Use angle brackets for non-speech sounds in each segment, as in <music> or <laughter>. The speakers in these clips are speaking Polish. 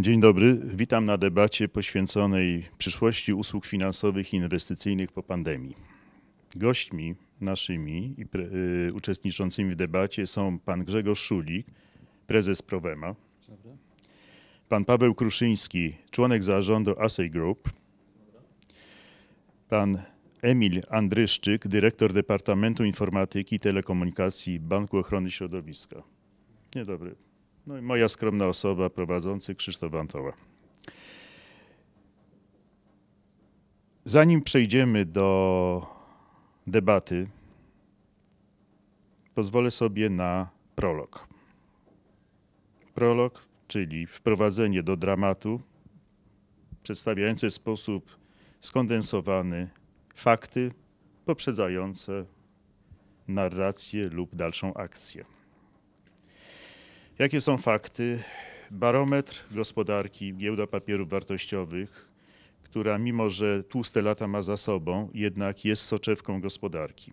Dzień dobry, witam na debacie poświęconej przyszłości usług finansowych i inwestycyjnych po pandemii. Gośćmi naszymi i pre, y, uczestniczącymi w debacie są pan Grzegorz Szulik, prezes Prowema, pan Paweł Kruszyński, członek zarządu Assay Group, pan Emil Andryszczyk, dyrektor Departamentu Informatyki i Telekomunikacji Banku Ochrony Środowiska. Dzień dobry. No i moja skromna osoba prowadzący Krzysztof Antoła. Zanim przejdziemy do debaty, pozwolę sobie na prolog. Prolog, czyli wprowadzenie do dramatu, przedstawiające w sposób skondensowany fakty poprzedzające narrację lub dalszą akcję. Jakie są fakty? Barometr gospodarki, giełda papierów wartościowych, która mimo, że tłuste lata ma za sobą, jednak jest soczewką gospodarki.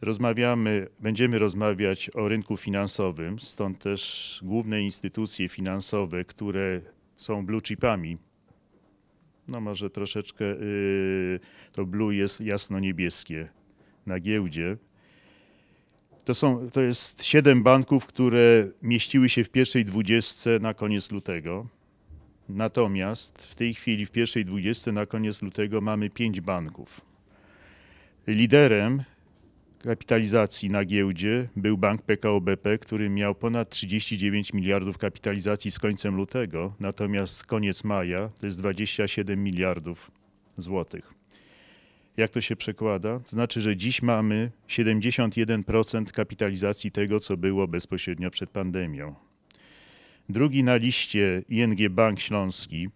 Rozmawiamy, będziemy rozmawiać o rynku finansowym, stąd też główne instytucje finansowe, które są blue chipami. No może troszeczkę yy, to blue jest jasno-niebieskie na giełdzie, to, są, to jest siedem banków, które mieściły się w pierwszej dwudziestce na koniec lutego. Natomiast w tej chwili w pierwszej dwudziestce na koniec lutego mamy pięć banków. Liderem kapitalizacji na giełdzie był bank PKO BP, który miał ponad 39 miliardów kapitalizacji z końcem lutego, natomiast koniec maja to jest 27 miliardów złotych. Jak to się przekłada? To znaczy, że dziś mamy 71% kapitalizacji tego, co było bezpośrednio przed pandemią. Drugi na liście ING Bank Śląski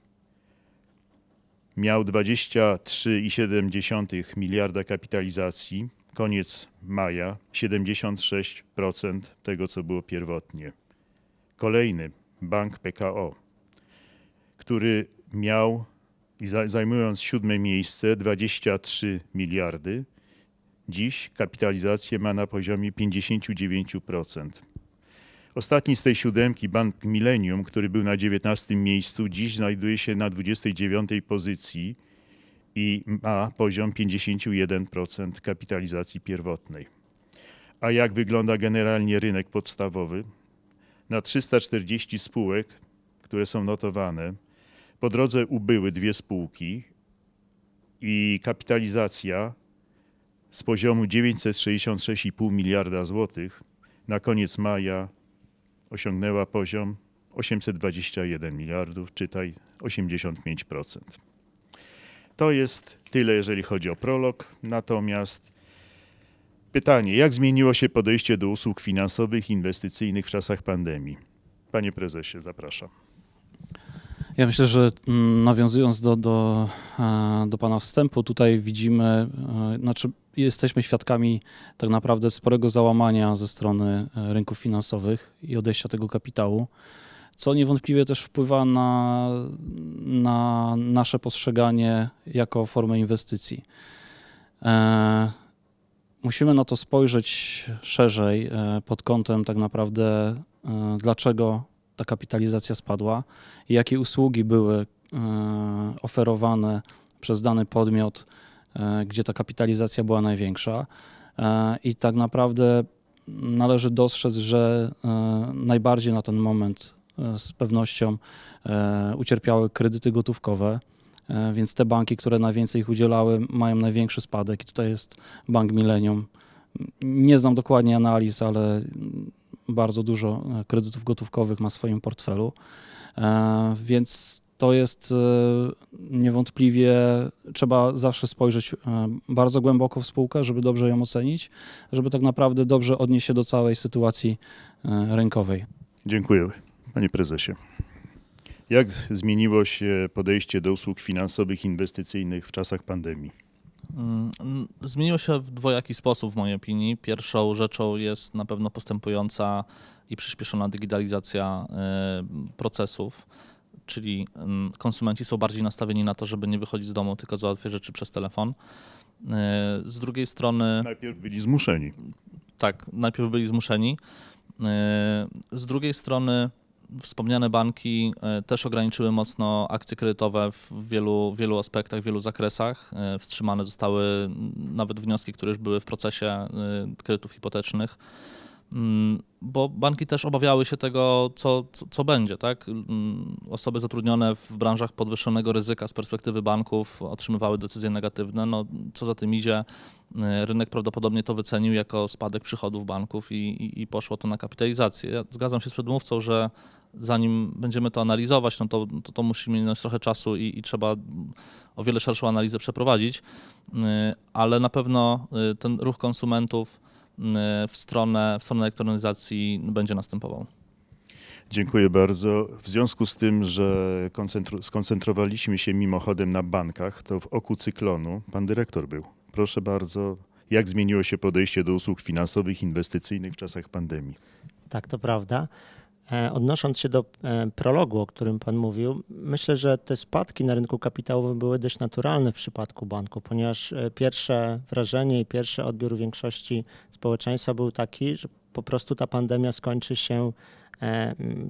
miał 23,7 miliarda kapitalizacji, koniec maja 76% tego, co było pierwotnie. Kolejny bank PKO, który miał i zajmując siódme miejsce 23 miliardy, dziś kapitalizację ma na poziomie 59%. Ostatni z tej siódemki, Bank Millennium, który był na 19 miejscu, dziś znajduje się na 29 pozycji i ma poziom 51% kapitalizacji pierwotnej. A jak wygląda generalnie rynek podstawowy? Na 340 spółek, które są notowane, po drodze ubyły dwie spółki i kapitalizacja z poziomu 966,5 miliarda złotych na koniec maja osiągnęła poziom 821 miliardów, czytaj 85%. To jest tyle, jeżeli chodzi o prolog. Natomiast pytanie, jak zmieniło się podejście do usług finansowych i inwestycyjnych w czasach pandemii? Panie prezesie, zapraszam. Ja myślę, że mm, nawiązując do, do, e, do Pana wstępu, tutaj widzimy, e, znaczy jesteśmy świadkami tak naprawdę sporego załamania ze strony e, rynków finansowych i odejścia tego kapitału, co niewątpliwie też wpływa na, na nasze postrzeganie jako formę inwestycji. Musimy na to spojrzeć szerzej pod kątem tak naprawdę, dlaczego ta kapitalizacja spadła i jakie usługi były e, oferowane przez dany podmiot, e, gdzie ta kapitalizacja była największa. E, I tak naprawdę należy dostrzec, że najbardziej na ten moment z pewnością ucierpiały kredyty gotówkowe, więc te banki, które najwięcej ich udzielały, mają największy spadek i tutaj jest Bank Millennium. Nie znam dokładnie analiz, ale bardzo dużo e, kredytów gotówkowych ma w swoim portfelu, e, więc to jest e, niewątpliwie, trzeba zawsze spojrzeć bardzo głęboko w spółkę, żeby dobrze ją ocenić, żeby tak naprawdę dobrze odnieść się do całej sytuacji rynkowej. Dziękuję, panie prezesie. Jak zmieniło się podejście do usług finansowych inwestycyjnych w czasach pandemii? Mm, zmieniło się w dwojaki sposób, w mojej opinii. Pierwszą rzeczą jest na pewno postępująca i przyspieszona digitalizacja y, procesów, czyli mm, konsumenci są bardziej nastawieni na to, żeby nie wychodzić z domu, tylko załatwiać rzeczy przez telefon. Y, z drugiej strony. Najpierw byli zmuszeni. Tak, najpierw byli zmuszeni. Y, z drugiej strony Wspomniane banki e, też ograniczyły mocno akcje kredytowe w wielu, wielu aspektach, w wielu zakresach. E, wstrzymane zostały nawet wnioski, które już były w procesie e, kredytów hipotecznych. Mm, bo banki też obawiały się tego, co, co, co, będzie. Tak? Mm, osoby zatrudnione w branżach podwyższonego ryzyka z perspektywy banków otrzymywały decyzje negatywne. No, co za tym idzie, mm, rynek prawdopodobnie to wycenił jako spadek przychodów banków i, i, i poszło to na kapitalizację. Ja zgadzam się z przedmówcą, że zanim będziemy to analizować, no to, to, to musimy mieć trochę czasu i, i, trzeba o wiele szerszą analizę przeprowadzić, ale na pewno y, ten ruch konsumentów Y, w stronę, w stronę elektronizacji będzie następował. Dziękuję bardzo. W związku z tym, że skoncentrowaliśmy się mimochodem na bankach, to w oku cyklonu pan dyrektor był. Proszę bardzo, jak zmieniło się podejście do usług finansowych, inwestycyjnych w czasach pandemii? Tak, to prawda. E, odnosząc się do e, prologu, o którym Pan mówił, myślę, że te spadki na rynku kapitałowym były dość naturalne w przypadku banku, ponieważ e, pierwsze wrażenie i pierwszy odbiór większości społeczeństwa był taki, że po prostu ta pandemia skończy się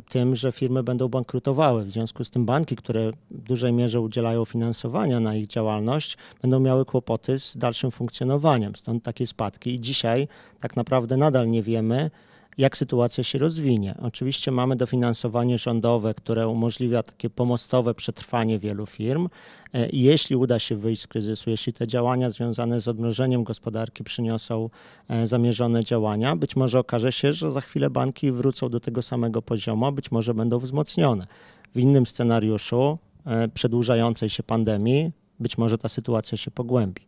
tym, że firmy będą bankrutowały. W związku z tym banki, które w dużej mierze udzielają finansowania na ich działalność, będą miały kłopoty z dalszym funkcjonowaniem, stąd takie spadki. I dzisiaj tak naprawdę nadal nie wiemy, jak sytuacja się rozwinie. Oczywiście mamy dofinansowanie rządowe, które umożliwia takie pomostowe przetrwanie wielu firm. E, jeśli uda się wyjść z kryzysu, jeśli te działania związane z odmrożeniem gospodarki przyniosą e, zamierzone działania, być może okaże się, że za chwilę banki wrócą do tego samego poziomu, być może będą wzmocnione. W innym scenariuszu e, przedłużającej się pandemii być może ta sytuacja się pogłębi.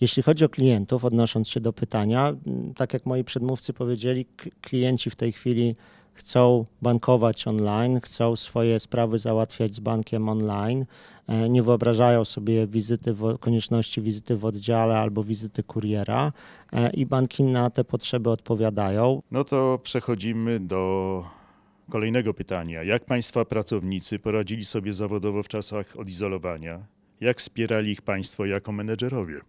Jeśli chodzi o klientów, odnosząc się do pytania, mm, tak jak moi przedmówcy powiedzieli, klienci w tej chwili chcą bankować online, chcą swoje sprawy załatwiać z bankiem online, e, nie wyobrażają sobie wizyty, konieczności wizyty w oddziale albo wizyty kuriera e, i banki na te potrzeby odpowiadają. No to przechodzimy do kolejnego pytania. Jak Państwa pracownicy poradzili sobie zawodowo w czasach odizolowania? Jak wspierali ich Państwo jako menedżerowie?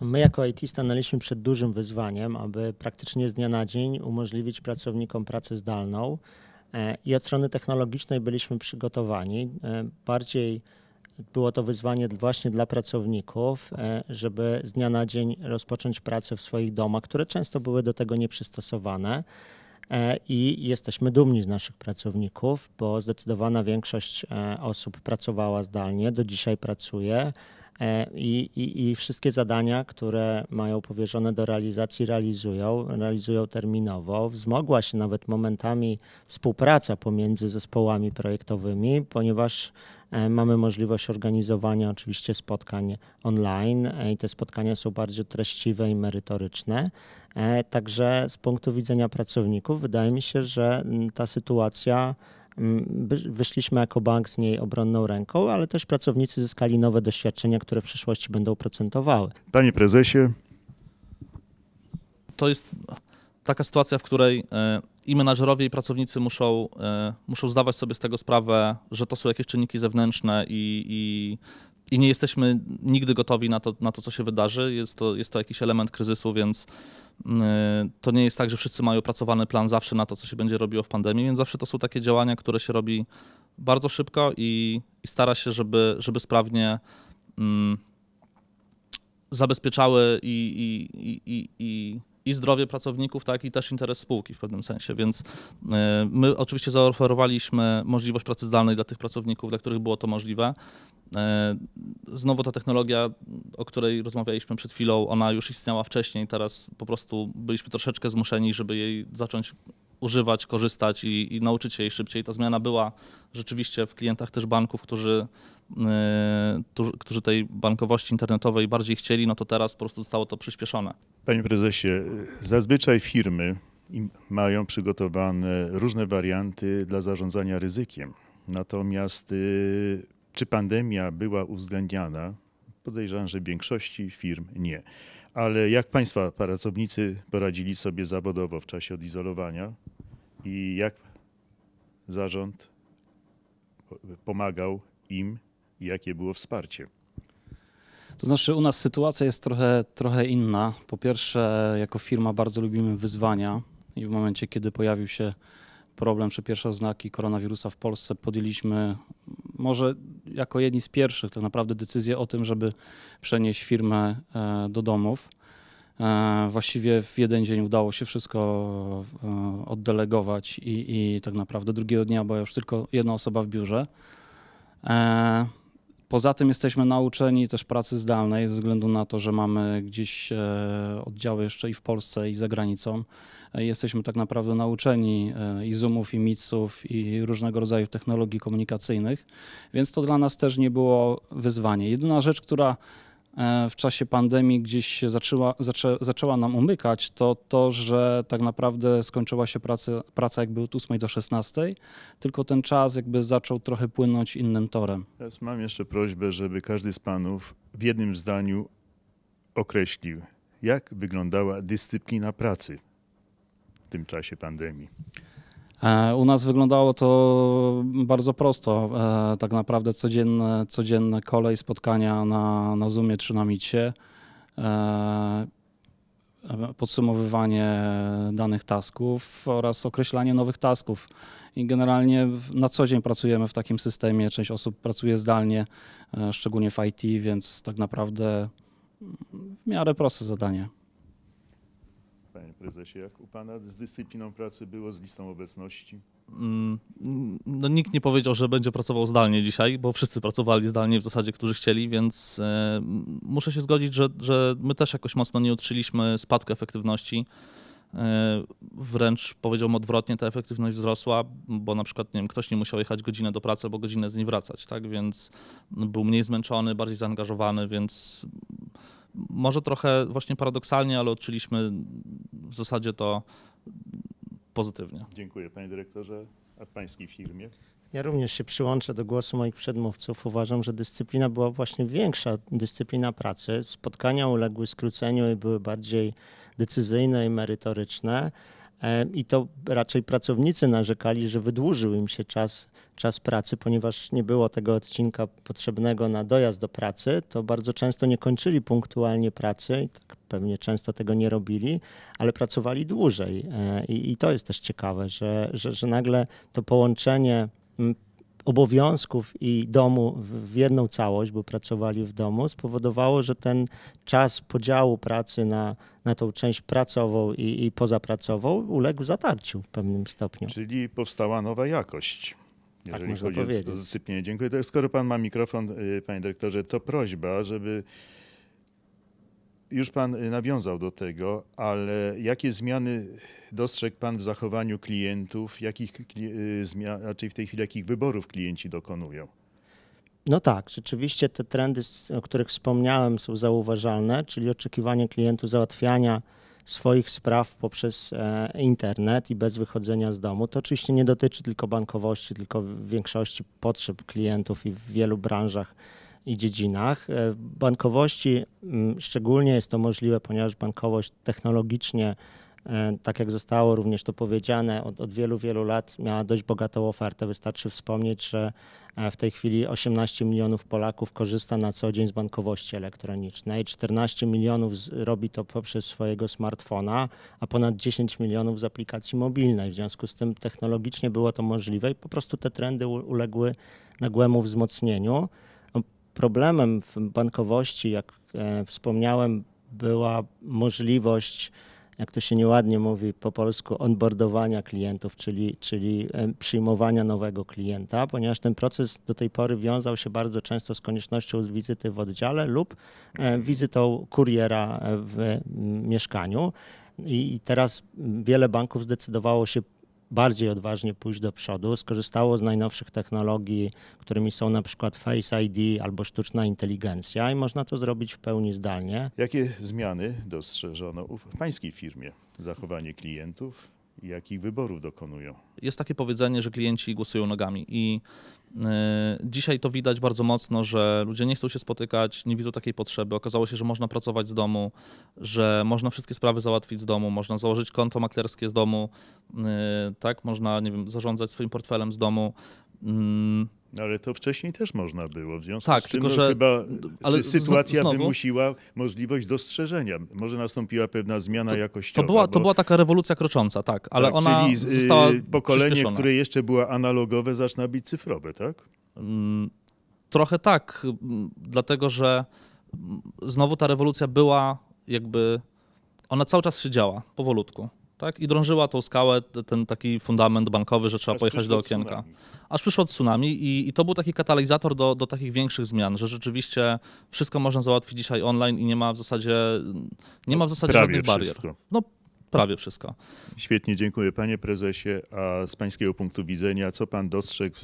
No, my jako IT stanęliśmy przed dużym wyzwaniem, aby praktycznie z dnia na dzień umożliwić pracownikom pracę zdalną e, i od strony technologicznej byliśmy przygotowani. E, bardziej było to wyzwanie właśnie dla pracowników, e, żeby z dnia na dzień rozpocząć pracę w swoich domach, które często były do tego nieprzystosowane. E, i jesteśmy dumni z naszych pracowników, bo zdecydowana większość e, osób pracowała zdalnie, do dzisiaj pracuje. E, i, i, i wszystkie zadania, które mają powierzone do realizacji, realizują, realizują terminowo. Wzmogła się nawet momentami współpraca pomiędzy zespołami projektowymi, ponieważ e, Mamy możliwość organizowania oczywiście spotkań online e, i te spotkania są bardzo treściwe i merytoryczne. Także z punktu widzenia pracowników wydaje mi się, że ta sytuacja Mm, wyszliśmy jako bank z niej obronną ręką, ale też pracownicy zyskali nowe doświadczenia, które w przyszłości będą procentowały. Panie prezesie. To jest taka sytuacja, w której e, i menażerowie, i pracownicy muszą, e, muszą zdawać sobie z tego sprawę, że to są jakieś czynniki zewnętrzne i, i i nie jesteśmy nigdy gotowi na to, na to co się wydarzy. Jest to, jest to jakiś element kryzysu, więc mm, to nie jest tak, że wszyscy mają opracowany plan zawsze na to, co się będzie robiło w pandemii, więc zawsze to są takie działania, które się robi bardzo szybko i, i stara się, żeby, żeby sprawnie mm, zabezpieczały i, i, i, i i zdrowie pracowników, tak, i też interes spółki w pewnym sensie. Więc e, my oczywiście zaoferowaliśmy możliwość pracy zdalnej dla tych pracowników, dla których było to możliwe. E, znowu ta technologia, o której rozmawialiśmy przed chwilą, ona już istniała wcześniej, teraz po prostu byliśmy troszeczkę zmuszeni, żeby jej zacząć używać, korzystać i, i nauczyć się jej szybciej. Ta zmiana była rzeczywiście w klientach też banków, e, którzy, którzy tej bankowości internetowej bardziej chcieli, no to teraz po prostu zostało to przyspieszone. Panie prezesie, zazwyczaj firmy mają przygotowane różne warianty dla zarządzania ryzykiem. Natomiast y, czy pandemia była uwzględniana? Podejrzewam, że w większości firm nie. Ale jak Państwa pracownicy poradzili sobie zawodowo w czasie odizolowania i jak zarząd pomagał im jakie było wsparcie? To znaczy, u nas sytuacja jest trochę, trochę inna. Po pierwsze, jako firma bardzo lubimy wyzwania i w momencie, kiedy pojawił się problem czy pierwsze oznaki koronawirusa w Polsce, podjęliśmy może jako jedni z pierwszych tak naprawdę decyzję o tym, żeby przenieść firmę e, do domów. E, właściwie w jeden dzień udało się wszystko e, oddelegować i, i tak naprawdę drugiego dnia była już tylko jedna osoba w biurze. Poza tym jesteśmy nauczeni też pracy zdalnej, ze względu na to, że mamy gdzieś e, oddziały jeszcze i w Polsce, i za granicą. E, jesteśmy tak naprawdę nauczeni e, i Zoomów, i Meetsów, i różnego rodzaju technologii komunikacyjnych, więc to dla nas też nie było wyzwanie. Jedyna rzecz, która E, w czasie pandemii gdzieś się zaczęła, zaczę, zaczęła nam umykać, to to, że tak naprawdę skończyła się praca, praca jakby od 8 do 16, tylko ten czas jakby zaczął trochę płynąć innym torem. Teraz mam jeszcze prośbę, żeby każdy z panów w jednym zdaniu określił, jak wyglądała dyscyplina pracy w tym czasie pandemii. E, u nas wyglądało to bardzo prosto. E, tak naprawdę codzienne, codzienne kolej spotkania na, na Zoomie czy na Micie, e, podsumowywanie danych tasków oraz określanie nowych tasków. I generalnie na co dzień pracujemy w takim systemie. Część osób pracuje zdalnie, szczególnie w IT, więc tak naprawdę w miarę proste zadanie prezesie, jak u pana z dyscypliną pracy było, z listą obecności? Mm, no, nikt nie powiedział, że będzie pracował zdalnie dzisiaj, bo wszyscy pracowali zdalnie w zasadzie, którzy chcieli, więc e, muszę się zgodzić, że, że my też jakoś mocno nie odczuliśmy spadku efektywności. E, wręcz powiedziałbym odwrotnie, ta efektywność wzrosła, bo na przykład nie wiem, ktoś nie musiał jechać godzinę do pracy, bo godzinę z niej wracać, tak? Więc no, był mniej zmęczony, bardziej zaangażowany, więc może trochę właśnie paradoksalnie, ale odczuliśmy w zasadzie to pozytywnie. Dziękuję panie dyrektorze. A w pańskiej firmie? Ja również się przyłączę do głosu moich przedmówców. Uważam, że dyscyplina była właśnie większa, dyscyplina pracy. Spotkania uległy skróceniu i były bardziej decyzyjne i merytoryczne. E, i to raczej pracownicy narzekali, że wydłużył im się czas, czas pracy, ponieważ nie było tego odcinka potrzebnego na dojazd do pracy, to bardzo często nie kończyli punktualnie pracy i tak pewnie często tego nie robili, ale pracowali dłużej. E, I, i to jest też ciekawe, że, że, że nagle to połączenie obowiązków i domu w jedną całość, bo pracowali w domu, spowodowało, że ten czas podziału pracy na na tą część pracową i, i pozapracową, uległ zatarciu w pewnym stopniu. Czyli powstała nowa jakość. Tak jeżeli tak można chodzi powiedzieć. o dyscyplinę. Dziękuję. To skoro pan ma mikrofon, y, panie dyrektorze, to prośba, żeby już pan y, nawiązał do tego, ale jakie zmiany dostrzegł pan w zachowaniu klientów, jakich, znaczy w tej chwili jakich wyborów klienci dokonują? No tak, rzeczywiście te trendy, o których wspomniałem, są zauważalne, czyli oczekiwanie klientów załatwiania swoich spraw poprzez e, internet i bez wychodzenia z domu. To oczywiście nie dotyczy tylko bankowości, tylko większości potrzeb klientów i w wielu branżach i dziedzinach. E, w bankowości mm, szczególnie jest to możliwe, ponieważ bankowość technologicznie E, tak jak zostało również to powiedziane, od, od, wielu, wielu lat miała dość bogatą ofertę. Wystarczy wspomnieć, że e, w tej chwili 18 milionów Polaków korzysta na co dzień z bankowości elektronicznej, 14 milionów robi to poprzez swojego smartfona, a ponad 10 milionów z aplikacji mobilnej. W związku z tym technologicznie było to możliwe i po prostu te trendy uległy nagłemu wzmocnieniu. No, problemem w bankowości, jak e, wspomniałem, była możliwość jak to się nieładnie mówi po polsku, onboardowania klientów, czyli, czyli e, przyjmowania nowego klienta, ponieważ ten proces do tej pory wiązał się bardzo często z koniecznością wizyty w oddziale lub e, wizytą kuriera e, w mieszkaniu. I teraz wiele banków zdecydowało się bardziej odważnie pójść do przodu, skorzystało z najnowszych technologii, którymi są na przykład Face ID albo sztuczna inteligencja i można to zrobić w pełni zdalnie. Jakie zmiany dostrzeżono w pańskiej firmie? Zachowanie klientów, jakich wyborów dokonują. Jest takie powiedzenie, że klienci głosują nogami i e, dzisiaj to widać bardzo mocno, że ludzie nie chcą się spotykać, nie widzą takiej potrzeby. Okazało się, że można pracować z domu, że można wszystkie sprawy załatwić z domu, można założyć konto maklerskie z domu, e, tak, można, nie wiem, zarządzać swoim portfelem z domu. Mm, ale to wcześniej też można było, w związku tak, z czym tylko, no, że... chyba ale sytuacja wymusiła możliwość dostrzeżenia. Może nastąpiła pewna zmiana to, jakościowa. To była, bo... to była taka rewolucja krocząca, tak, ale tak, ona czyli z, y, została Pokolenie, które jeszcze było analogowe, zaczyna być cyfrowe, tak? Mm, trochę tak, mm, dlatego że mm, znowu ta rewolucja była jakby... Ona cały czas się działa, powolutku tak? I drążyła tą skałę, ten taki fundament bankowy, że trzeba Aż pojechać do okienka. Tsunami. Aż przyszło tsunami i, i to był taki katalizator do, do takich większych zmian, że rzeczywiście wszystko można załatwić dzisiaj online i nie ma w zasadzie, nie ma w zasadzie Prawie żadnych barier. Wszystko. No, prawie wszystko. Świetnie, dziękuję panie prezesie. A z pańskiego punktu widzenia, co pan dostrzegł,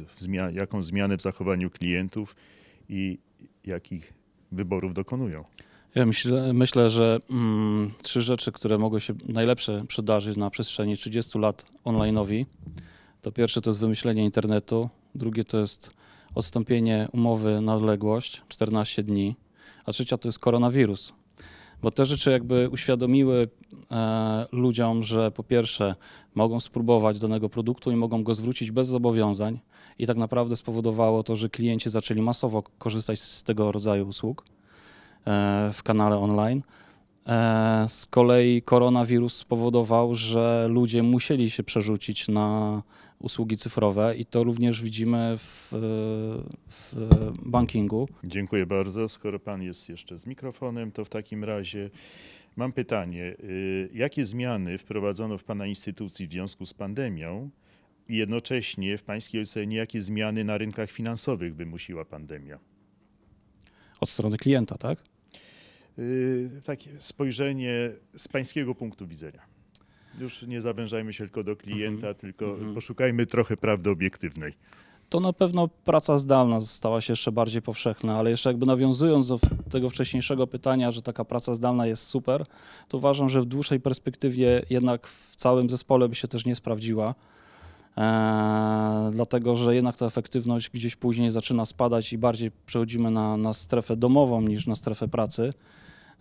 jaką zmianę w zachowaniu klientów i jakich wyborów dokonują? Ja myślę, myślę że mm, trzy rzeczy, które mogły się najlepsze przydarzyć na przestrzeni 30 lat online'owi, to pierwsze to jest wymyślenie internetu, drugie to jest odstąpienie umowy na odległość 14 dni, a trzecia to jest koronawirus. Bo te rzeczy jakby uświadomiły e, ludziom, że po pierwsze mogą spróbować danego produktu i mogą go zwrócić bez zobowiązań i tak naprawdę spowodowało to, że klienci zaczęli masowo korzystać z tego rodzaju usług. E, w kanale online. E, z kolei koronawirus spowodował, że ludzie musieli się przerzucić na usługi cyfrowe i to również widzimy w, w, bankingu. Dziękuję bardzo. Skoro pan jest jeszcze z mikrofonem, to w takim razie mam pytanie. Y, jakie zmiany wprowadzono w pana instytucji w związku z pandemią? I jednocześnie w pańskiej ocenie, jakie zmiany na rynkach finansowych wymusiła pandemia? od strony klienta, tak? Yy, takie spojrzenie z pańskiego punktu widzenia. Już nie zawężajmy się tylko do klienta, mm -hmm. tylko mm -hmm. poszukajmy trochę prawdy obiektywnej. To na pewno praca zdalna została się jeszcze bardziej powszechna, ale jeszcze jakby nawiązując do tego wcześniejszego pytania, że taka praca zdalna jest super, to uważam, że w dłuższej perspektywie jednak w całym zespole by się też nie sprawdziła. E, dlatego, że jednak ta efektywność gdzieś później zaczyna spadać i bardziej przechodzimy na, na strefę domową niż na strefę pracy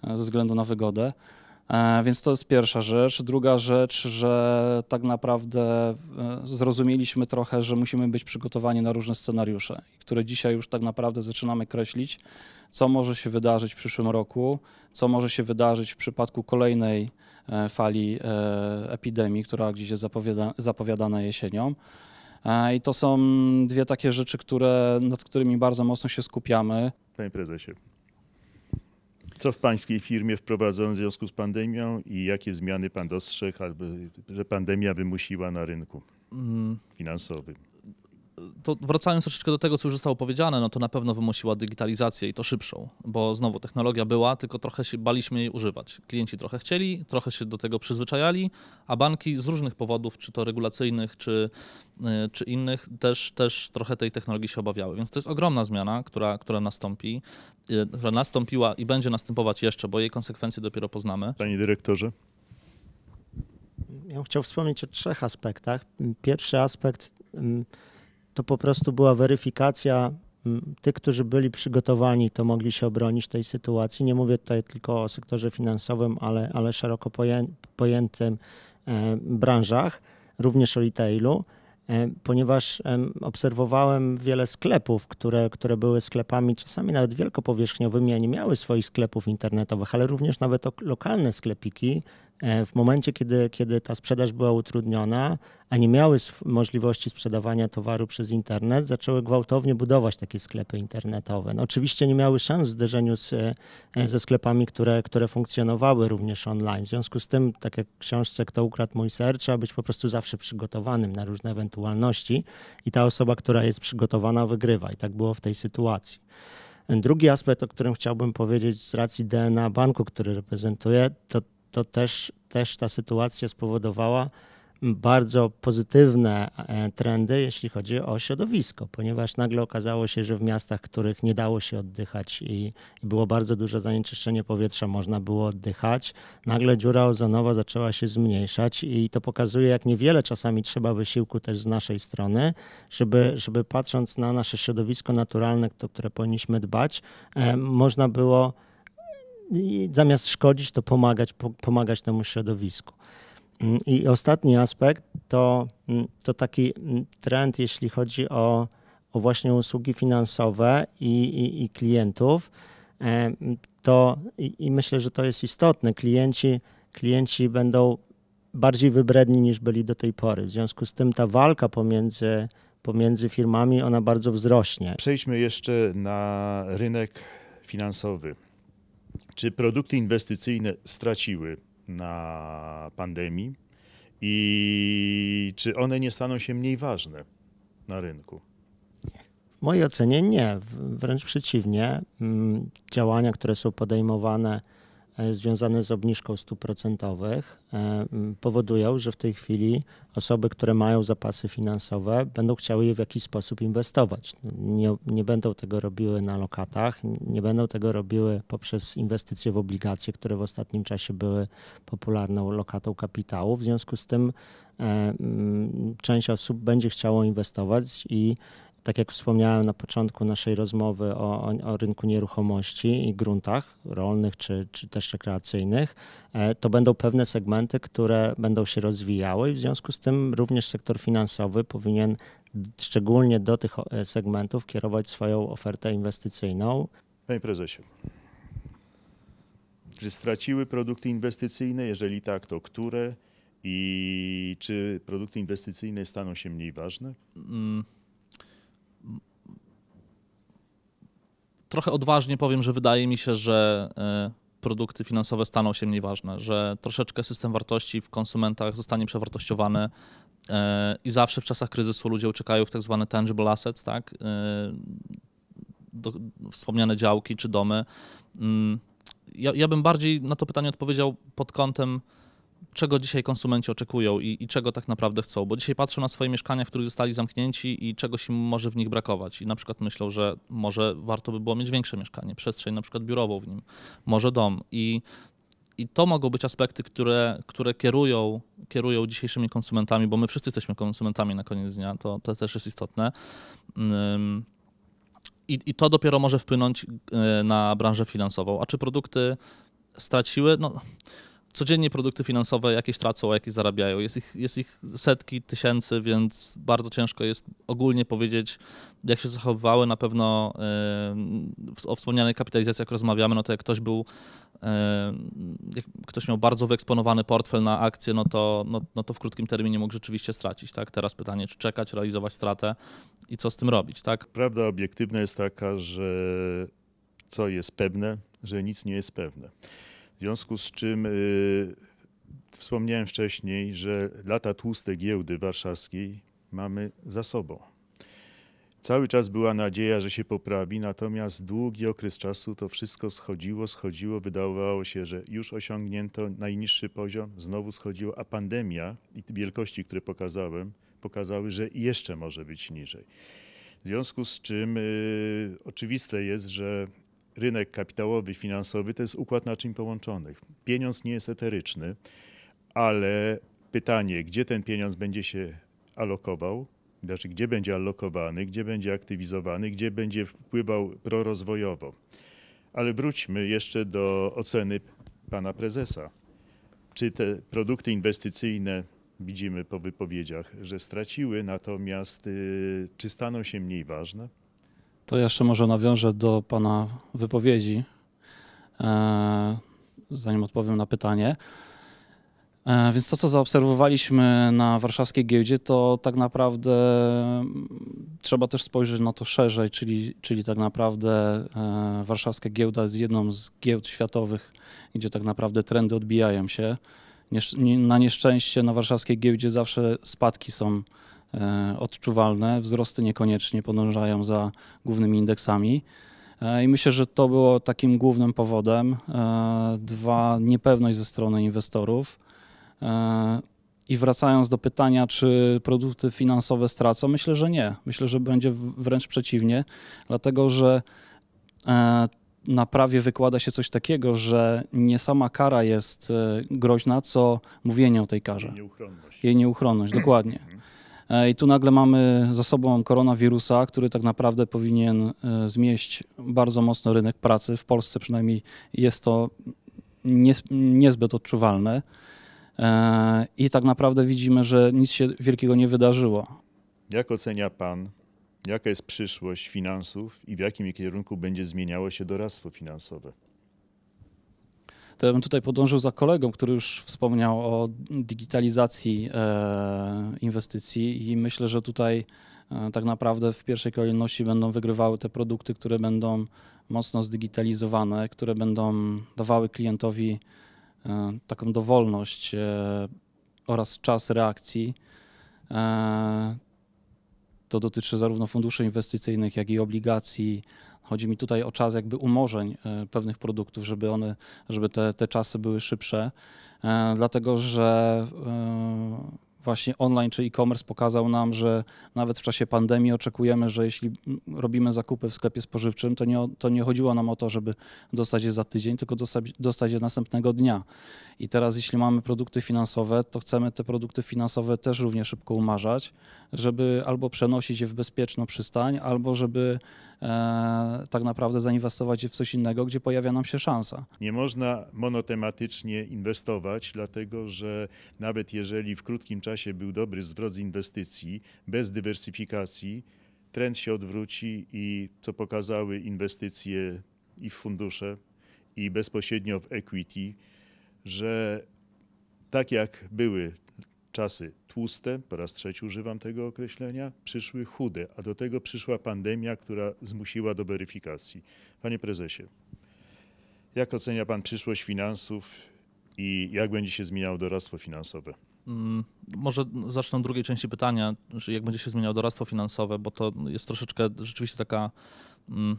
e, ze względu na wygodę. E, więc to jest pierwsza rzecz. Druga rzecz, że tak naprawdę e, zrozumieliśmy trochę, że musimy być przygotowani na różne scenariusze, które dzisiaj już tak naprawdę zaczynamy kreślić, co może się wydarzyć w przyszłym roku, co może się wydarzyć w przypadku kolejnej e, fali epidemii, która gdzieś jest zapowiada, zapowiadana jesienią. I to są dwie takie rzeczy, które, nad którymi bardzo mocno się skupiamy. Panie prezesie, co w pańskiej firmie wprowadzono w związku z pandemią i jakie zmiany pan dostrzegł, albo że pandemia wymusiła na rynku mm. finansowym? to wracając troszeczkę do tego, co już zostało powiedziane, no to na pewno wymusiła digitalizację i to szybszą, bo znowu technologia była, tylko trochę się baliśmy jej używać. Klienci trochę chcieli, trochę się do tego przyzwyczajali, a banki z różnych powodów, czy to regulacyjnych, czy, y, czy innych, też, też trochę tej technologii się obawiały. Więc to jest ogromna zmiana, która, która nastąpi, y, która nastąpiła i będzie następować jeszcze, bo jej konsekwencje dopiero poznamy. Panie dyrektorze. Ja bym chciał wspomnieć o trzech aspektach. Pierwszy aspekt mm, to po prostu była weryfikacja. Tych, którzy byli przygotowani, to mogli się obronić tej sytuacji. Nie mówię tutaj tylko o sektorze finansowym, ale, ale szeroko pojętym e, branżach, również o retailu e, ponieważ obserwowałem wiele sklepów, które, które były sklepami czasami nawet wielkopowierzchniowymi, a nie miały swoich sklepów internetowych, ale również nawet lokalne sklepiki E, w momencie, kiedy, kiedy ta sprzedaż była utrudniona, a nie miały możliwości sprzedawania towaru przez internet, zaczęły gwałtownie budować takie sklepy internetowe. No, oczywiście nie miały szans w zderzeniu z, e, ze sklepami, które, które funkcjonowały również online. W związku z tym, tak jak w książce Kto ukradł mój ser, trzeba być po prostu zawsze przygotowanym na różne ewentualności i ta osoba, która jest przygotowana, wygrywa. I tak było w tej sytuacji. Drugi aspekt, o którym chciałbym powiedzieć z racji DNA banku, który reprezentuję, to to też, też ta sytuacja spowodowała bardzo pozytywne e, trendy, jeśli chodzi o środowisko, ponieważ nagle okazało się, że w miastach, których nie dało się oddychać i, było bardzo duże zanieczyszczenie powietrza, można było oddychać, nagle dziura ozonowa zaczęła się zmniejszać i to pokazuje, jak niewiele czasami trzeba wysiłku też z naszej strony, żeby, żeby patrząc na nasze środowisko naturalne, to które powinniśmy dbać, e, można było i zamiast szkodzić, to pomagać, po, pomagać temu środowisku. Mm, I ostatni aspekt to, mm, to taki mm, trend, jeśli chodzi o, o właśnie usługi finansowe i, i, i klientów. E, to, i, i, myślę, że to jest istotne. Klienci, klienci będą bardziej wybredni niż byli do tej pory. W związku z tym ta walka pomiędzy, pomiędzy firmami, ona bardzo wzrośnie. Przejdźmy jeszcze na rynek finansowy. Czy produkty inwestycyjne straciły na pandemii i czy one nie staną się mniej ważne na rynku? W mojej ocenie nie, wręcz przeciwnie. Mm, działania, które są podejmowane E, związane z obniżką stóp procentowych e, powodują, że w tej chwili osoby, które mają zapasy finansowe, będą chciały je w jakiś sposób inwestować. Nie, nie będą tego robiły na lokatach, nie będą tego robiły poprzez inwestycje w obligacje, które w ostatnim czasie były popularną lokatą kapitału. W związku z tym e, część osób będzie chciało inwestować i tak jak wspomniałem na początku naszej rozmowy o, o, o, rynku nieruchomości i gruntach rolnych czy, czy też rekreacyjnych, e, to będą pewne segmenty, które będą się rozwijały i w związku z tym również sektor finansowy powinien szczególnie do tych e, segmentów kierować swoją ofertę inwestycyjną. Panie prezesie, czy straciły produkty inwestycyjne? Jeżeli tak, to które? I czy produkty inwestycyjne staną się mniej ważne? Mm trochę odważnie powiem, że wydaje mi się, że e, produkty finansowe staną się mniej ważne, że troszeczkę system wartości w konsumentach zostanie przewartościowany e, i zawsze w czasach kryzysu ludzie uciekają w tak zwane tangible assets, tak? E, wspomniane działki czy domy. Mm, ja, ja bym bardziej na to pytanie odpowiedział pod kątem czego dzisiaj konsumenci oczekują i, i, czego tak naprawdę chcą, bo dzisiaj patrzą na swoje mieszkania, w których zostali zamknięci i czegoś im może w nich brakować. I na przykład myślą, że może warto by było mieć większe mieszkanie, przestrzeń na przykład biurową w nim, może dom. I, i to mogą być aspekty, które, które kierują, kierują dzisiejszymi konsumentami, bo my wszyscy jesteśmy konsumentami na koniec dnia, to, to też jest istotne. I, I to dopiero może wpłynąć y, na branżę finansową. A czy produkty straciły? No, codziennie produkty finansowe jakieś tracą, a jakieś zarabiają. Jest ich, jest ich setki, tysięcy, więc bardzo ciężko jest ogólnie powiedzieć, jak się zachowywały. Na pewno yy, o wspomnianej kapitalizacji, jak rozmawiamy, no to jak ktoś był jak ktoś miał bardzo wyeksponowany portfel na akcje, no to, no, no, to w krótkim terminie mógł rzeczywiście stracić. Tak? Teraz pytanie, czy czekać, realizować stratę i co z tym robić. Tak? Prawda obiektywna jest taka, że co jest pewne, że nic nie jest pewne. W związku z czym y, wspomniałem wcześniej, że lata tłuste giełdy warszawskiej mamy za sobą. Cały czas była nadzieja, że się poprawi, natomiast długi okres czasu to wszystko schodziło, schodziło, wydawało się, że już osiągnięto najniższy poziom, znowu schodziło, a pandemia i te wielkości, które pokazałem, pokazały, że jeszcze może być niżej. W związku z czym y, oczywiste jest, że rynek kapitałowy, finansowy to jest układ naczyń połączonych. Pieniądz nie jest eteryczny, ale pytanie, gdzie ten pieniądz będzie się alokował, znaczy gdzie będzie alokowany, gdzie będzie aktywizowany, gdzie będzie wpływał prorozwojowo. Ale wróćmy jeszcze do oceny pana prezesa. Czy te produkty inwestycyjne, widzimy po wypowiedziach, że straciły, natomiast y, czy staną się mniej ważne? To jeszcze może nawiążę do Pana wypowiedzi, e, zanim odpowiem na pytanie. E, więc to, co zaobserwowaliśmy na warszawskiej giełdzie, to tak naprawdę mm, trzeba też spojrzeć na to szerzej, czyli, czyli tak naprawdę e, warszawska giełda jest jedną z giełd światowych, gdzie tak naprawdę trendy odbijają się. Na nieszczęście na warszawskiej giełdzie zawsze spadki są E, odczuwalne. Wzrosty niekoniecznie podążają za głównymi indeksami. E, I myślę, że to było takim głównym powodem. E, dwa, niepewność ze strony inwestorów. I wracając do pytania, czy produkty finansowe stracą, myślę, że nie. Myślę, że będzie wręcz przeciwnie, dlatego że na prawie wykłada się coś takiego, że nie sama kara jest groźna, co mówienie o tej karze. Jej nieuchronność. Jej nieuchronność, dokładnie. Mhm. E, I tu nagle mamy za sobą koronawirusa, który tak naprawdę powinien e, zmieść bardzo mocno rynek pracy. W Polsce przynajmniej jest to niezbyt odczuwalne. E, I tak naprawdę widzimy, że nic się wielkiego nie wydarzyło. Jak ocenia Pan, jaka jest przyszłość finansów i w jakim kierunku będzie zmieniało się doradztwo finansowe? to ja bym tutaj podążył za kolegą, który już wspomniał o digitalizacji e, inwestycji i myślę, że tutaj e, tak naprawdę w pierwszej kolejności będą wygrywały te produkty, które będą mocno zdigitalizowane, które będą dawały klientowi e, taką dowolność oraz czas reakcji. To dotyczy zarówno funduszy inwestycyjnych, jak i obligacji, Chodzi mi tutaj o czas jakby umorzeń e, pewnych produktów, żeby one, żeby te, te czasy były szybsze, e, dlatego że e, właśnie online czy e-commerce pokazał nam, że nawet w czasie pandemii oczekujemy, że jeśli robimy zakupy w sklepie spożywczym, to nie, to nie chodziło nam o to, żeby dostać je za tydzień, tylko dostać, dostać je następnego dnia. I teraz, jeśli mamy produkty finansowe, to chcemy te produkty finansowe też równie szybko umarzać, żeby albo przenosić je w bezpieczną przystań, albo żeby e, tak naprawdę zainwestować w coś innego, gdzie pojawia nam się szansa. Nie można monotematycznie inwestować, dlatego że nawet jeżeli w krótkim czasie był dobry zwrot z inwestycji, bez dywersyfikacji, trend się odwróci i co pokazały inwestycje i w fundusze, i bezpośrednio w equity, że tak jak były czasy tłuste, po raz trzeci używam tego określenia, przyszły chude, a do tego przyszła pandemia, która zmusiła do weryfikacji. Panie prezesie, jak ocenia pan przyszłość finansów i jak będzie się zmieniało doradztwo finansowe? Mm, może zacznę od drugiej części pytania, czyli jak będzie się zmieniało doradztwo finansowe, bo to jest troszeczkę rzeczywiście taka mm,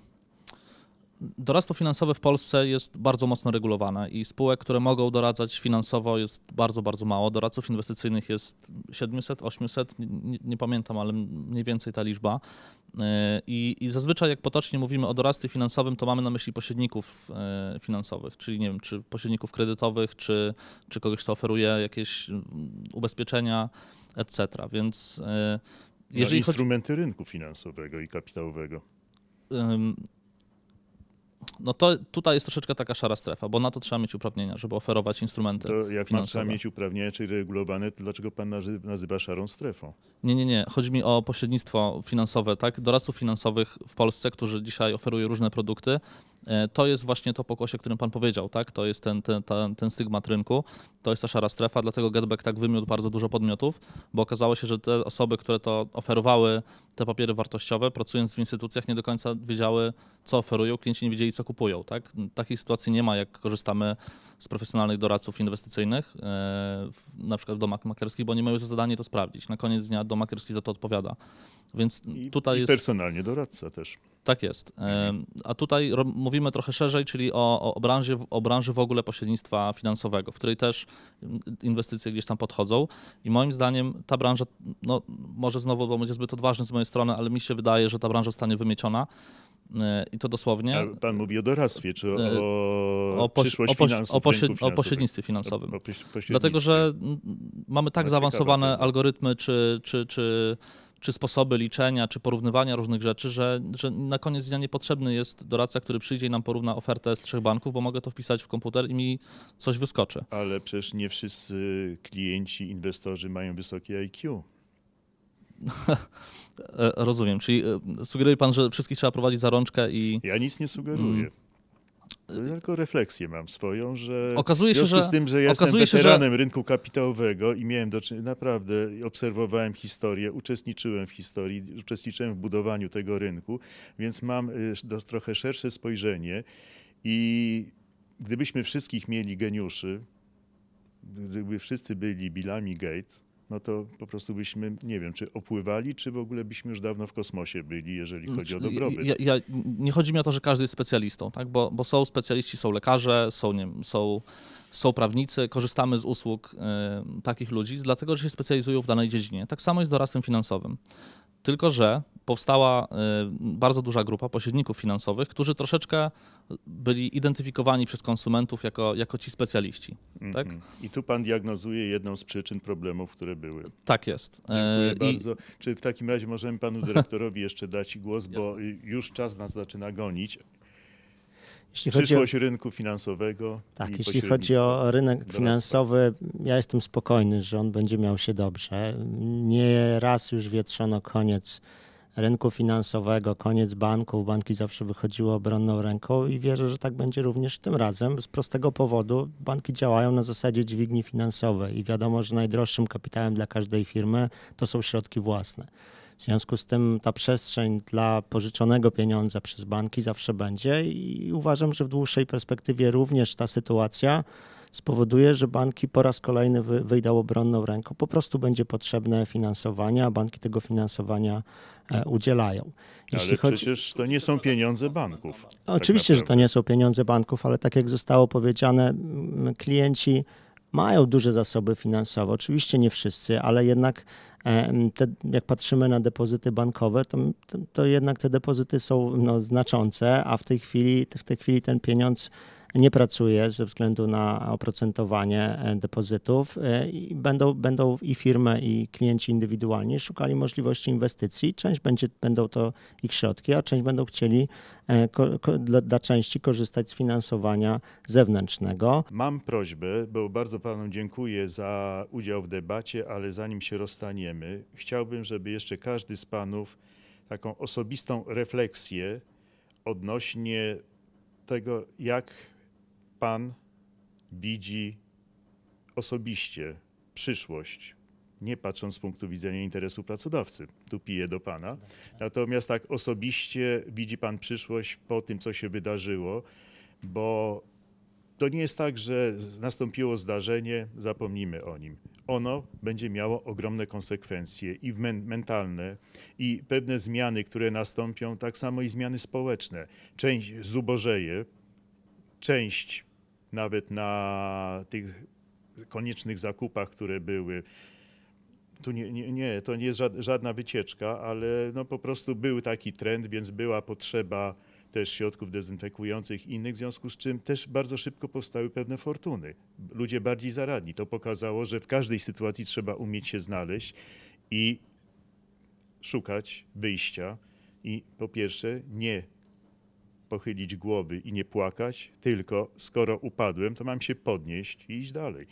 doradztwo finansowe w Polsce jest bardzo mocno regulowane i spółek, które mogą doradzać finansowo jest bardzo, bardzo mało. Doradców inwestycyjnych jest 700, 800, nie, nie pamiętam, ale mniej więcej ta liczba. Y, I, I, zazwyczaj, jak potocznie mówimy o doradztwie finansowym, to mamy na myśli pośredników y, finansowych, czyli nie wiem, czy pośredników kredytowych, czy, czy kogoś, kto oferuje jakieś mm, ubezpieczenia, etc. Więc y, jeżeli. No, instrumenty chodzi... rynku finansowego i kapitałowego no to tutaj jest troszeczkę taka szara strefa, bo na to trzeba mieć uprawnienia, żeby oferować instrumenty. To jak finansowe. trzeba mieć uprawnienia, czyli regulowane, to dlaczego pan nazywa szarą strefą? Nie, nie, nie. Chodzi mi o pośrednictwo finansowe, tak? Doradców finansowych w Polsce, którzy dzisiaj oferują różne produkty, E, to jest właśnie to pokłosie, o którym Pan powiedział, tak? To jest ten, ten, ten, ten stygmat rynku, to jest ta szara strefa, dlatego Getback tak wymiótł bardzo dużo podmiotów, bo okazało się, że te osoby, które to oferowały, te papiery wartościowe, pracując w instytucjach, nie do końca wiedziały, co oferują, klienci nie wiedzieli, co kupują, tak? Takich sytuacji nie ma, jak korzystamy z profesjonalnych doradców inwestycyjnych, e, na przykład w domach maklerskich, bo oni mają za zadanie to sprawdzić. Na koniec dnia dom maklerski za to odpowiada. Więc I, tutaj i jest... personalnie doradca też. Tak jest. A tutaj mówimy trochę szerzej, czyli o, o, branży, o branży w ogóle pośrednictwa finansowego, w której też inwestycje gdzieś tam podchodzą. I moim zdaniem ta branża, no, może znowu, bo będzie zbyt odważny z mojej strony, ale mi się wydaje, że ta branża zostanie wymieciona. E, I to dosłownie. pan mówi o doradztwie, czy o, e, o przyszłość o, o, pośred, o pośrednictwie finansowym. O, pośrednictwie. Dlatego, że mamy tak no, zaawansowane algorytmy, czy, czy, czy czy sposoby liczenia, czy porównywania różnych rzeczy, że, że na koniec dnia niepotrzebny jest doradca, który przyjdzie i nam porówna ofertę z trzech banków, bo mogę to wpisać w komputer i mi coś wyskoczy. Ale przecież nie wszyscy klienci, inwestorzy mają wysokie IQ. <laughs> E, rozumiem, czyli e, sugeruje pan, że wszystkich trzeba prowadzić za rączkę i. Ja nic nie sugeruję. Mm tylko refleksję mam swoją, że okazuje się, w związku że, z tym, że jestem weteranem że... rynku kapitałowego i miałem do czynienia, naprawdę obserwowałem historię, uczestniczyłem w historii, uczestniczyłem w budowaniu tego rynku, więc mam y, do, trochę szersze spojrzenie i gdybyśmy wszystkich mieli geniuszy, gdyby wszyscy byli Billami Gate, no to po prostu byśmy, nie wiem, czy opływali, czy w ogóle byśmy już dawno w kosmosie byli, jeżeli mm, chodzi o dobrobyt. Ja, ja, nie chodzi mi o to, że każdy jest specjalistą, tak? bo, bo są specjaliści, są lekarze, są, nie wiem, są, są prawnicy, korzystamy z usług y, takich ludzi, dlatego że się specjalizują w danej dziedzinie. Tak samo jest z doradztwem finansowym. Tylko, że powstała y, bardzo duża grupa pośredników finansowych, którzy troszeczkę byli identyfikowani przez konsumentów jako, jako ci specjaliści. Mm -hmm. Tak? I tu pan diagnozuje jedną z przyczyn problemów, które były. Tak jest. Dziękuję y, bardzo. Czy w takim razie możemy panu dyrektorowi jeszcze dać głos, bo już czas nas zaczyna gonić. Jeśli Przyszłość o, rynku finansowego. Tak, jeśli chodzi o rynek finansowy, ja jestem spokojny, że on będzie miał się dobrze. Nie raz już wietrzono koniec rynku finansowego, koniec banków. Banki zawsze wychodziły obronną ręką i wierzę, że tak będzie również tym razem. Z prostego powodu banki działają na zasadzie dźwigni finansowej i wiadomo, że najdroższym kapitałem dla każdej firmy to są środki własne. W związku z tym ta przestrzeń dla pożyczonego pieniądza przez banki zawsze będzie i uważam, że w dłuższej perspektywie również ta sytuacja spowoduje, że banki po raz kolejny wyjdą obronną ręką. Po prostu będzie potrzebne finansowanie, a banki tego finansowania e, udzielają. Jeśli ale chodzi... przecież to nie są pieniądze banków. Tak Oczywiście, tak że to nie są pieniądze banków, ale tak jak zostało powiedziane, klienci mają duże zasoby finansowe. Oczywiście nie wszyscy, ale jednak E, te, jak patrzymy na depozyty bankowe, to, to, to jednak te depozyty są no, znaczące, a w tej chwili, w tej chwili ten pieniądz nie pracuje ze względu na oprocentowanie e, depozytów. E, I będą, będą i firmy, i klienci indywidualni szukali możliwości inwestycji. Część będzie, będą to ich środki, a część będą chcieli e, ko, ko, dla, dla części korzystać z finansowania zewnętrznego. Mam prośbę, bo bardzo Panu dziękuję za udział w debacie, ale zanim się rozstaniemy, chciałbym, żeby jeszcze każdy z Panów taką osobistą refleksję odnośnie tego, jak Pan widzi osobiście przyszłość, nie patrząc z punktu widzenia interesu pracodawcy. Tu piję do Pana. Natomiast tak osobiście widzi Pan przyszłość po tym, co się wydarzyło, bo to nie jest tak, że nastąpiło zdarzenie, zapomnimy o nim. Ono będzie miało ogromne konsekwencje i mentalne, i pewne zmiany, które nastąpią, tak samo i zmiany społeczne. Część zubożeje, część nawet na tych koniecznych zakupach, które były. Tu nie, nie, nie, to nie jest żadna wycieczka, ale no po prostu był taki trend, więc była potrzeba też środków dezynfekujących i innych, w związku z czym też bardzo szybko powstały pewne fortuny. Ludzie bardziej zaradni. To pokazało, że w każdej sytuacji trzeba umieć się znaleźć i szukać wyjścia i po pierwsze nie pochylić głowy i nie płakać, tylko skoro upadłem, to mam się podnieść i iść dalej.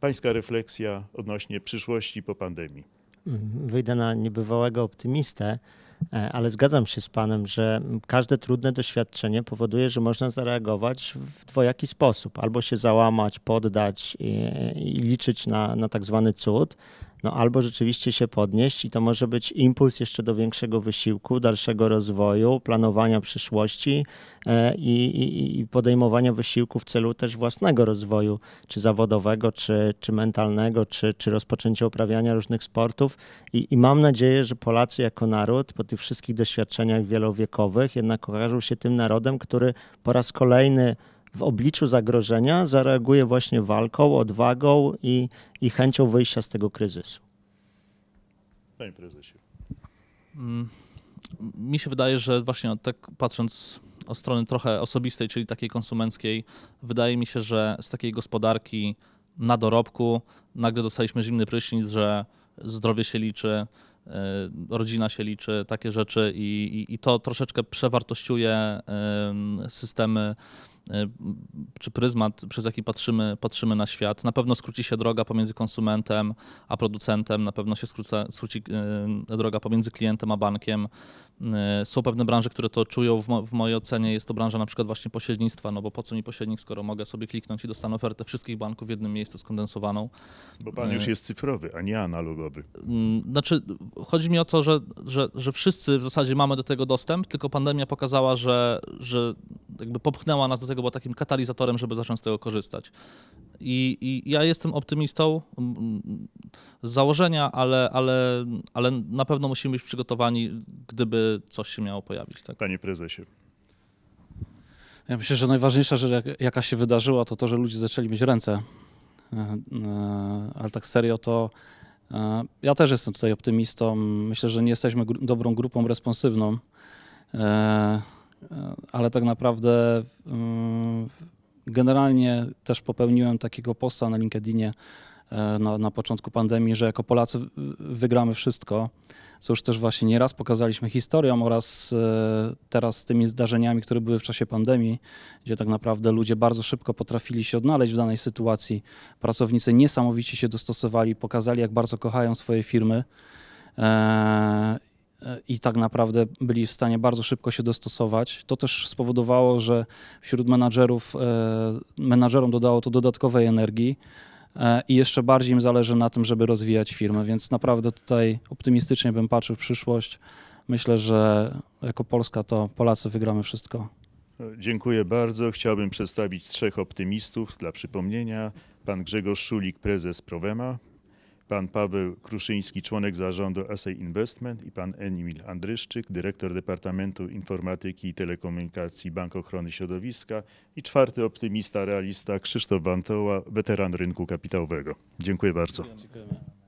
Pańska refleksja odnośnie przyszłości po pandemii. Mhm. Wyjdę na niebywałego optymistę, e, ale zgadzam się z Panem, że każde trudne doświadczenie powoduje, że można zareagować w dwojaki sposób: albo się załamać, poddać i, i liczyć na, na tak zwany cud, no albo rzeczywiście się podnieść i to może być impuls jeszcze do większego wysiłku, dalszego rozwoju, planowania przyszłości e, i, i, i podejmowania wysiłku w celu też własnego rozwoju, czy zawodowego, czy, czy mentalnego, czy, czy rozpoczęcia uprawiania różnych sportów. I, I mam nadzieję, że Polacy jako naród po tych wszystkich doświadczeniach wielowiekowych jednak okażą się tym narodem, który po raz kolejny w obliczu zagrożenia zareaguje właśnie walką, odwagą i, i chęcią wyjścia z tego kryzysu. Panie prezesie. Mm, mi się wydaje, że właśnie tak patrząc od strony trochę osobistej, czyli takiej konsumenckiej, wydaje mi się, że z takiej gospodarki na dorobku nagle dostaliśmy zimny prysznic, że zdrowie się liczy, e, rodzina się liczy, takie rzeczy i, i, i to troszeczkę przewartościuje systemy Y, czy pryzmat, przez jaki patrzymy, patrzymy na świat. Na pewno skróci się droga pomiędzy konsumentem a producentem, na pewno się skróca, skróci y, droga pomiędzy klientem a bankiem. Y, są pewne branże, które to czują. W, mo w mojej ocenie jest to branża na przykład właśnie pośrednictwa, no bo po co mi pośrednik, skoro mogę sobie kliknąć i dostanę ofertę wszystkich banków w jednym miejscu skondensowaną. Bo pan już jest cyfrowy, a nie analogowy. Mm, znaczy, chodzi mi o to, że, że, że wszyscy w zasadzie mamy do tego dostęp, tylko pandemia pokazała, że, że jakby popchnęła nas do dlatego była takim katalizatorem, żeby zacząć z tego korzystać. I, i ja jestem optymistą mm, z założenia, ale, ale, ale na pewno musimy być przygotowani, gdyby coś się miało pojawić. Tak? Panie prezesie, ja myślę, że najważniejsza rzecz, jaka się wydarzyła, to to, że ludzie zaczęli mieć ręce. E, e, ale tak serio, to e, ja też jestem tutaj optymistą. Myślę, że nie jesteśmy dobrą grupą responsywną. E, ale tak naprawdę mm, generalnie też popełniłem takiego posta na LinkedInie e, na, na początku pandemii, że jako Polacy wygramy wszystko, co już też właśnie nieraz pokazaliśmy historią oraz e, teraz tymi zdarzeniami, które były w czasie pandemii, gdzie tak naprawdę ludzie bardzo szybko potrafili się odnaleźć w danej sytuacji. Pracownicy niesamowicie się dostosowali, pokazali, jak bardzo kochają swoje firmy i tak naprawdę byli w stanie bardzo szybko się dostosować. To też spowodowało, że wśród menadżerów, e, menadżerom dodało to dodatkowej energii e, i jeszcze bardziej im zależy na tym, żeby rozwijać firmę, więc naprawdę tutaj optymistycznie bym patrzył w przyszłość. Myślę, że jako Polska to Polacy wygramy wszystko. Dziękuję bardzo. Chciałbym przedstawić trzech optymistów dla przypomnienia. Pan Grzegorz Szulik, prezes Prowema, pan Paweł Kruszyński, członek zarządu Asej Investment i pan Emil Andryszczyk, dyrektor Departamentu Informatyki i Telekomunikacji Bank Ochrony Środowiska i czwarty optymista, realista Krzysztof Bantoła, weteran rynku kapitałowego. Dziękuję bardzo. Dziękujemy.